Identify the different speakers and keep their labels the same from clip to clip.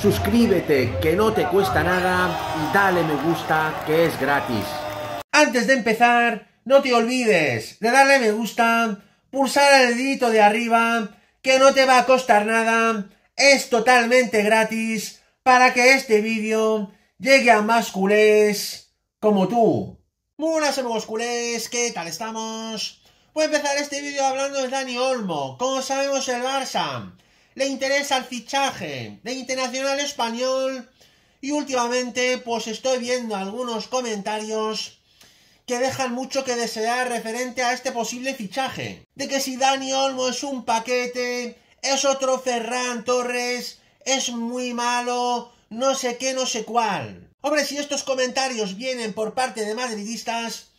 Speaker 1: suscríbete que no te cuesta nada y dale me gusta que es gratis. Antes de empezar, no te olvides de darle me gusta, pulsar el dedito de arriba, que no te va a costar nada, es totalmente gratis para que este vídeo llegue a más culés como tú. Muy buenas amigos culés, ¿qué tal estamos? Voy a empezar este vídeo hablando de Dani Olmo, como sabemos el Barça le interesa el fichaje de internacional español y últimamente pues estoy viendo algunos comentarios que dejan mucho que desear referente a este posible fichaje. De que si Dani Olmo es un paquete, es otro Ferran Torres, es muy malo, no sé qué, no sé cuál. Hombre, si estos comentarios vienen por parte de madridistas,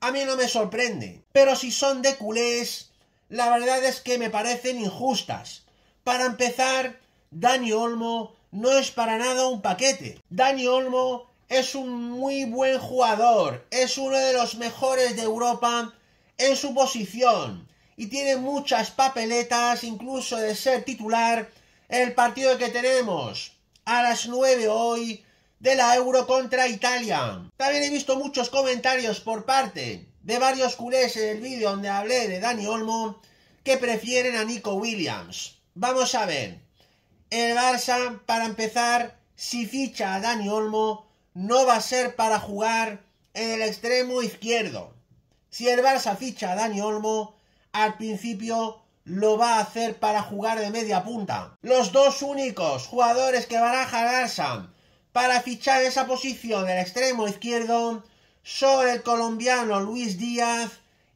Speaker 1: a mí no me sorprende. Pero si son de culés, la verdad es que me parecen injustas. Para empezar, Dani Olmo no es para nada un paquete. Dani Olmo es un muy buen jugador, es uno de los mejores de Europa en su posición y tiene muchas papeletas, incluso de ser titular, en el partido que tenemos a las 9 hoy de la Euro contra Italia. También he visto muchos comentarios por parte de varios culés en el vídeo donde hablé de Dani Olmo que prefieren a Nico Williams. Vamos a ver. El Barça, para empezar, si ficha a Dani Olmo, no va a ser para jugar en el extremo izquierdo. Si el Barça ficha a Dani Olmo, al principio lo va a hacer para jugar de media punta. Los dos únicos jugadores que baraja el Barça para fichar esa posición del extremo izquierdo son el colombiano Luis Díaz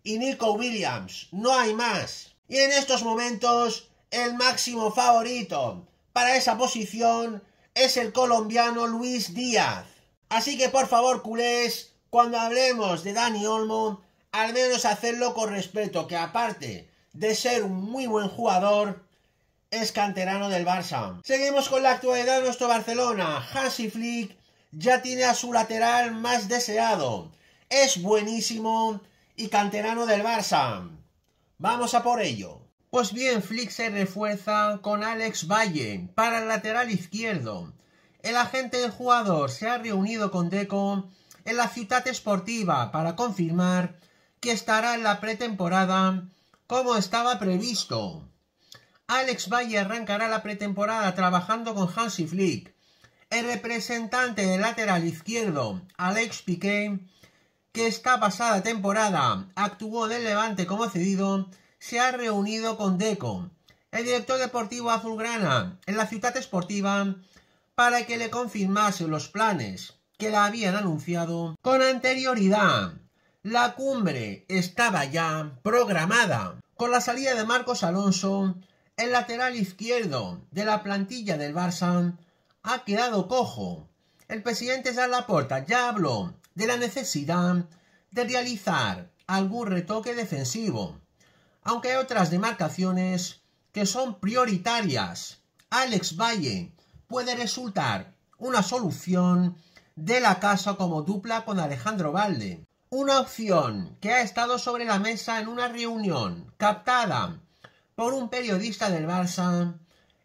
Speaker 1: y Nico Williams. No hay más. Y en estos momentos el máximo favorito para esa posición es el colombiano Luis Díaz. Así que por favor, culés, cuando hablemos de Dani Olmo, al menos hacerlo con respeto, que aparte de ser un muy buen jugador, es canterano del Barça. Seguimos con la actualidad de nuestro Barcelona. Hansi Flick ya tiene a su lateral más deseado. Es buenísimo y canterano del Barça. Vamos a por ello. Pues bien, Flick se refuerza con Alex Valle para el lateral izquierdo. El agente del jugador se ha reunido con Deco en la ciudad esportiva para confirmar que estará en la pretemporada como estaba previsto. Alex Valle arrancará la pretemporada trabajando con Hansi Flick. El representante del lateral izquierdo, Alex Piquet, que esta pasada temporada actuó del Levante como cedido, se ha reunido con Deco, el director deportivo azulgrana, en la ciudad esportiva para que le confirmase los planes que la habían anunciado con anterioridad. La cumbre estaba ya programada con la salida de Marcos Alonso, el lateral izquierdo de la plantilla del Barça ha quedado cojo. El presidente la Laporta ya habló de la necesidad de realizar algún retoque defensivo aunque hay otras demarcaciones que son prioritarias. Alex Valle puede resultar una solución de la casa como dupla con Alejandro Valde. Una opción que ha estado sobre la mesa en una reunión captada por un periodista del Barça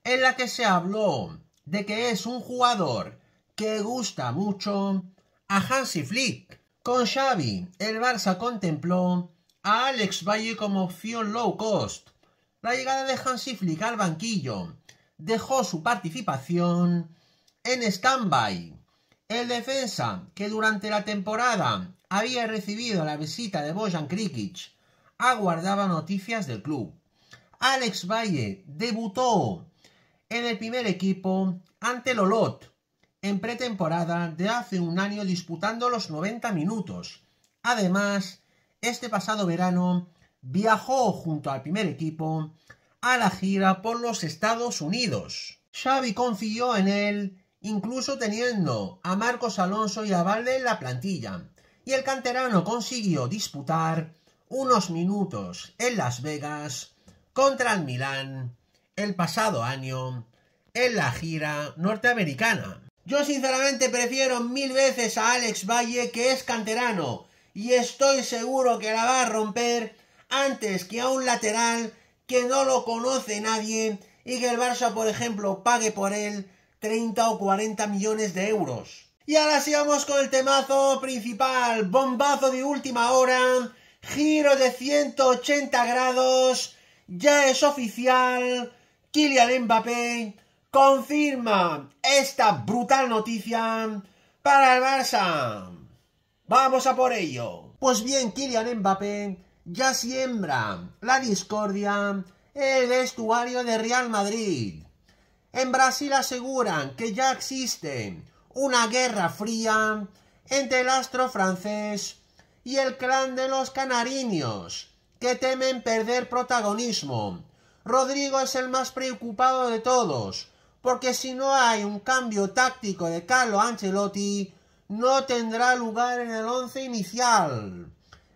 Speaker 1: en la que se habló de que es un jugador que gusta mucho a Hansi Flick. Con Xavi, el Barça contempló Alex Valle como opción low cost. La llegada de Hansi Flick al banquillo dejó su participación en standby. El defensa, que durante la temporada había recibido la visita de Bojan Krikic, aguardaba noticias del club. Alex Valle debutó en el primer equipo ante Lolot en pretemporada de hace un año disputando los 90 minutos. Además, este pasado verano viajó junto al primer equipo a la gira por los Estados Unidos. Xavi confió en él, incluso teniendo a Marcos Alonso y a Valde en la plantilla, y el canterano consiguió disputar unos minutos en Las Vegas contra el Milán el pasado año en la gira norteamericana. Yo sinceramente prefiero mil veces a Alex Valle que es canterano y estoy seguro que la va a romper antes que a un lateral que no lo conoce nadie y que el Barça, por ejemplo, pague por él 30 o 40 millones de euros. Y ahora sigamos con el temazo principal, bombazo de última hora, giro de 180 grados, ya es oficial, Kylian Mbappé confirma esta brutal noticia para el Barça. ¡Vamos a por ello! Pues bien, Kylian Mbappé ya siembra la discordia en el vestuario de Real Madrid. En Brasil aseguran que ya existe una guerra fría entre el astro francés y el clan de los canariños, que temen perder protagonismo. Rodrigo es el más preocupado de todos, porque si no hay un cambio táctico de Carlo Ancelotti, no tendrá lugar en el once inicial.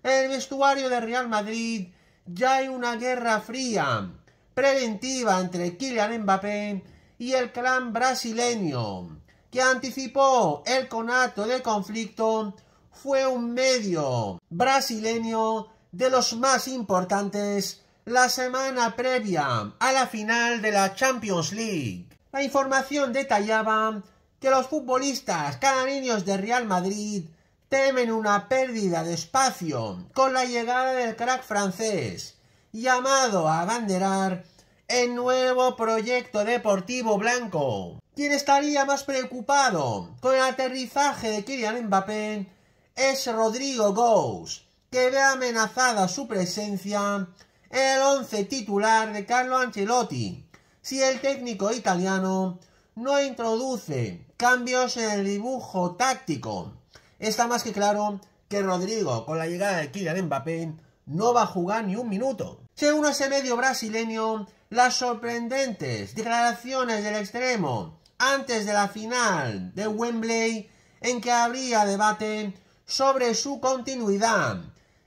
Speaker 1: En el vestuario de Real Madrid ya hay una guerra fría, preventiva entre Kylian Mbappé y el clan brasileño, que anticipó el conato de conflicto fue un medio brasileño de los más importantes la semana previa a la final de la Champions League. La información detallaba que los futbolistas canariños de Real Madrid temen una pérdida de espacio con la llegada del crack francés, llamado a abanderar el nuevo proyecto deportivo blanco. Quien estaría más preocupado con el aterrizaje de Kylian Mbappé es Rodrigo Gous, que ve amenazada su presencia el once titular de Carlo Ancelotti, si el técnico italiano no introduce cambios en el dibujo táctico. Está más que claro que Rodrigo, con la llegada de Kylian Mbappé, no va a jugar ni un minuto. Según ese medio brasileño, las sorprendentes declaraciones del extremo antes de la final de Wembley, en que habría debate sobre su continuidad,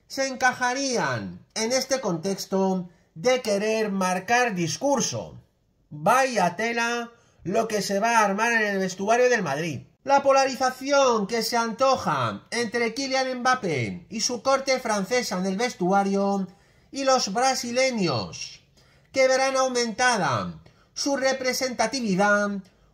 Speaker 1: se encajarían en este contexto de querer marcar discurso. Vaya tela lo que se va a armar en el vestuario del Madrid. La polarización que se antoja entre Kylian Mbappé y su corte francesa en el vestuario y los brasileños, que verán aumentada su representatividad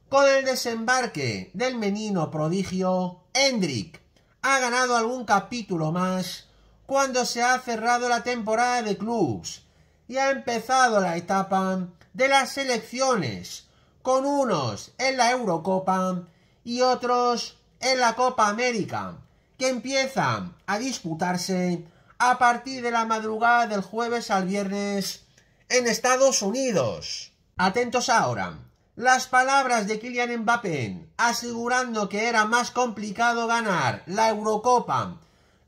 Speaker 1: con el desembarque del menino prodigio Hendrik. Ha ganado algún capítulo más cuando se ha cerrado la temporada de clubs y ha empezado la etapa de las selecciones con unos en la Eurocopa y otros en la Copa América, que empiezan a disputarse a partir de la madrugada del jueves al viernes en Estados Unidos. Atentos ahora. Las palabras de Kylian Mbappé asegurando que era más complicado ganar la Eurocopa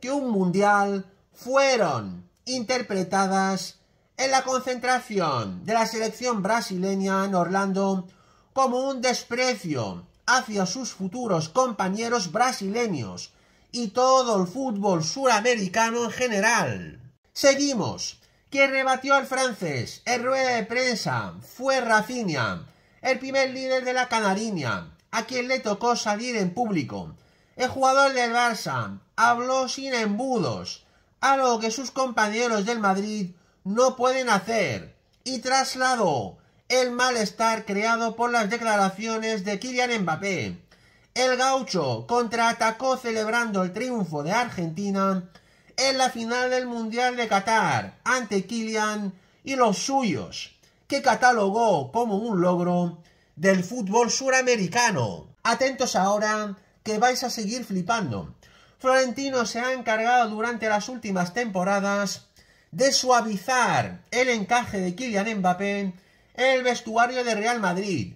Speaker 1: que un Mundial fueron interpretadas en la concentración de la selección brasileña en Orlando como un desprecio hacia sus futuros compañeros brasileños y todo el fútbol suramericano en general. Seguimos. Quien rebatió al francés en rueda de prensa fue Rafinha, el primer líder de la Canariña, a quien le tocó salir en público. El jugador del Barça habló sin embudos, algo que sus compañeros del Madrid no pueden hacer, y trasladó el malestar creado por las declaraciones de Kylian Mbappé. El gaucho contraatacó celebrando el triunfo de Argentina en la final del Mundial de Qatar ante Kylian y los suyos, que catalogó como un logro del fútbol suramericano. Atentos ahora que vais a seguir flipando. Florentino se ha encargado durante las últimas temporadas de suavizar el encaje de Kylian Mbappé el vestuario de Real Madrid.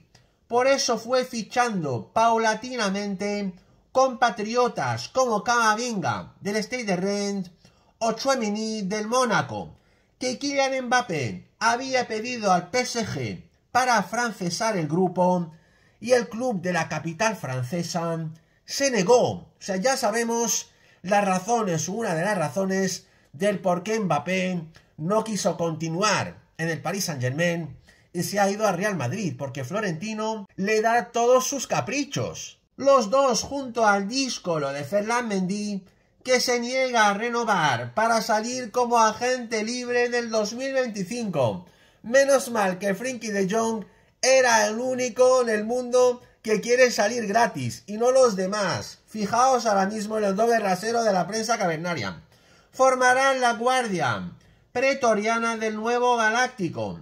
Speaker 1: Por eso fue fichando paulatinamente compatriotas como Camavinga del Stade de Rennes o Chouemini del Mónaco, que Kylian Mbappé había pedido al PSG para francesar el grupo y el club de la capital francesa se negó. O sea, ya sabemos las razones, una de las razones del por qué Mbappé no quiso continuar en el Paris Saint-Germain se ha ido a Real Madrid porque Florentino le da todos sus caprichos. Los dos junto al díscolo de Fernand Mendy que se niega a renovar para salir como agente libre en 2025. Menos mal que Frinky de Jong era el único en el mundo que quiere salir gratis y no los demás. Fijaos ahora mismo en el doble rasero de la prensa cavernaria. Formarán la guardia pretoriana del nuevo galáctico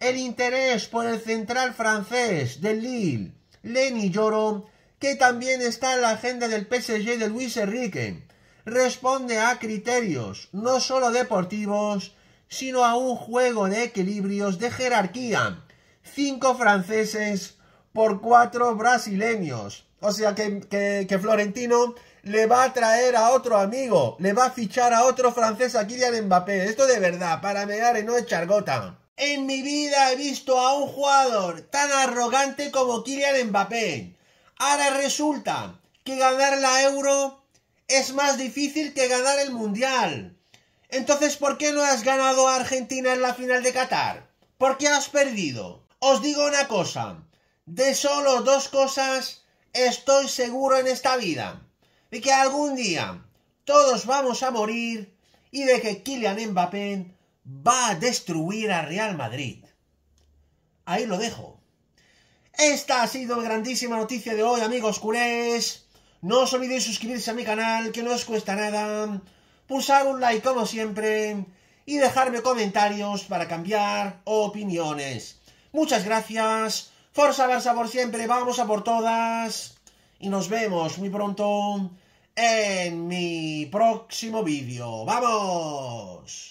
Speaker 1: el interés por el central francés del Lille, Lenny Lloro, que también está en la agenda del PSG de Luis Enrique, responde a criterios no solo deportivos, sino a un juego de equilibrios de jerarquía. Cinco franceses por cuatro brasileños. O sea que, Florentino le va a traer a otro amigo, le va a fichar a otro francés a Kylian Mbappé. Esto de verdad, para mear en no echar gota. En mi vida he visto a un jugador tan arrogante como Kylian Mbappé. Ahora resulta que ganar la Euro es más difícil que ganar el Mundial. Entonces, ¿por qué no has ganado a Argentina en la final de Qatar? ¿Por qué has perdido? Os digo una cosa. De solo dos cosas estoy seguro en esta vida. De que algún día todos vamos a morir y de que Kylian Mbappé va a destruir a Real Madrid. Ahí lo dejo. Esta ha sido la grandísima noticia de hoy, amigos culés. No os olvidéis suscribirse a mi canal, que no os cuesta nada. Pulsar un like como siempre. Y dejarme comentarios para cambiar opiniones. Muchas gracias. Forza Barça por siempre. Vamos a por todas. Y nos vemos muy pronto en mi próximo vídeo. ¡Vamos!